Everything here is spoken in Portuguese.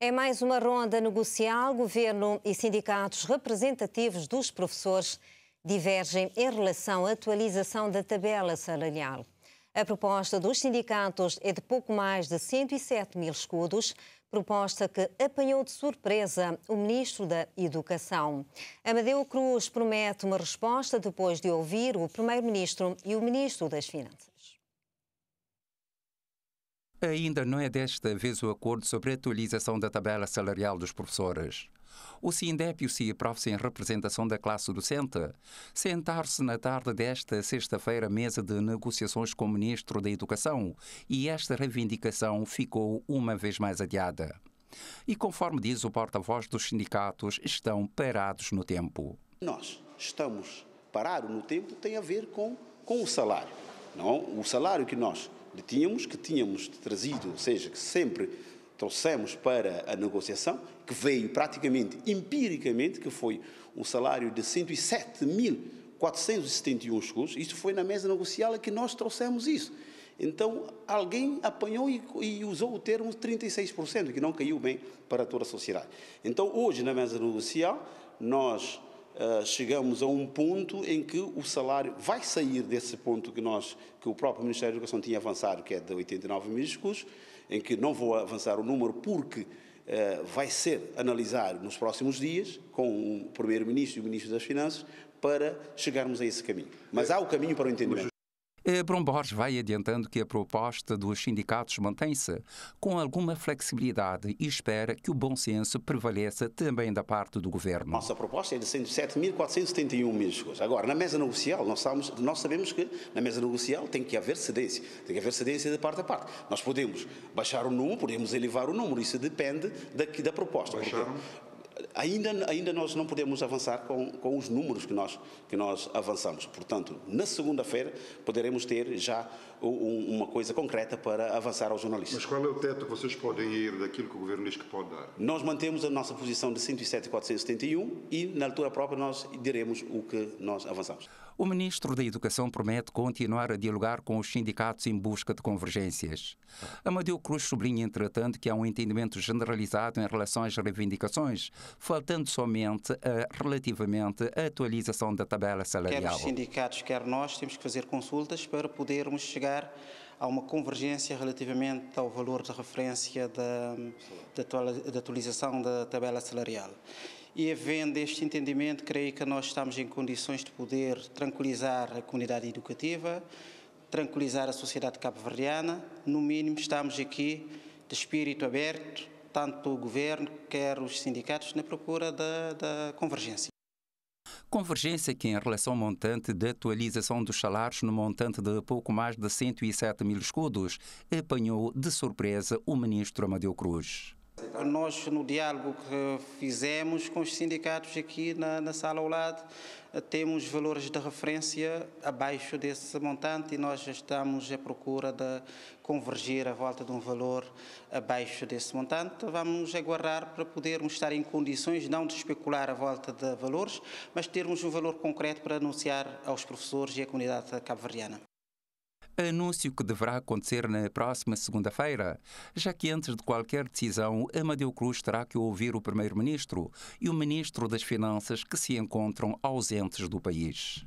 É mais uma ronda negocial. Governo e sindicatos representativos dos professores divergem em relação à atualização da tabela salarial. A proposta dos sindicatos é de pouco mais de 107 mil escudos, proposta que apanhou de surpresa o ministro da Educação. Amadeu Cruz promete uma resposta depois de ouvir o primeiro-ministro e o ministro das Finanças. Ainda não é desta vez o acordo sobre a atualização da tabela salarial dos professores. O SINDEP e o CIAPROF, em representação da classe docente, sentar-se na tarde desta sexta-feira mesa de negociações com o Ministro da Educação e esta reivindicação ficou uma vez mais adiada. E conforme diz o porta-voz dos sindicatos, estão parados no tempo. Nós estamos parados no tempo tem a ver com, com o salário. Não? O salário que nós que tínhamos, que tínhamos trazido, ou seja, que sempre trouxemos para a negociação, que veio praticamente empiricamente, que foi um salário de 107.471 escudos. Isso foi na mesa negocial que nós trouxemos isso. Então, alguém apanhou e, e, usou o termo 36%, que não caiu bem para toda a sociedade. Então, hoje, na mesa negocial, nós ah, chegamos a um ponto em que o salário vai sair desse ponto que nós, que o próprio Ministério da Educação tinha avançado, que é de 89 mil escudos, em que não vou avançar o número porque uh, vai ser analisado nos próximos dias com o Primeiro-Ministro e o Ministro das Finanças para chegarmos a esse caminho. Mas há o caminho para o entendimento. Bruno eh, Borges vai adiantando que a proposta dos sindicatos mantém-se com alguma flexibilidade e espera que o bom senso prevaleça também da parte do governo. Nossa proposta é de 107.471 escolas. Agora, na mesa negocial, nós sabemos, nós sabemos que na mesa negocial tem que haver cedência, tem que haver cedência de parte a parte. Nós podemos baixar o número, podemos elevar o número, isso depende da, da proposta. Porque Ainda, ainda nós não podemos avançar com, com os números que nós, que nós avançamos. Portanto, na segunda-feira poderemos ter já um, uma coisa concreta para avançar aos jornalistas. Mas qual é o teto que vocês podem ir daquilo que o governo diz que pode dar? Nós mantemos a nossa posição de 107.471 e, na altura própria, nós diremos o que nós avançamos. O ministro da Educação promete continuar a dialogar com os sindicatos em busca de convergências. Amadeu Cruz sublinha, entretanto, que há um entendimento generalizado em relação às reivindicações, faltando somente a, relativamente à atualização da tabela salarial. Quer os sindicatos, quer nós, temos que fazer consultas para podermos chegar a uma convergência relativamente ao valor de referência da, atualização da tabela salarial. E havendo este entendimento, creio que nós estamos em condições de poder tranquilizar a comunidade educativa, tranquilizar a sociedade cabo-verdiana. No mínimo, estamos aqui de espírito aberto, tanto o governo quer os sindicatos, na procura da, da convergência. Convergência que, em relação ao montante de atualização dos salários no montante de pouco mais de 107 mil escudos, apanhou de surpresa o ministro Amadeu Cruz. Nós, no diálogo que fizemos com os sindicatos aqui na, na sala ao lado, temos valores de referência abaixo desse montante e nós estamos à procura de convergir à volta de um valor abaixo desse montante. Vamos aguardar para podermos estar em condições não de especular à volta de valores, mas termos um valor concreto para anunciar aos professores e à comunidade cabo-verdiana anúncio que deverá acontecer na próxima segunda-feira, já que antes de qualquer decisão, Amadeu Cruz terá que ouvir o Primeiro-Ministro e o Ministro das Finanças que se encontram ausentes do país.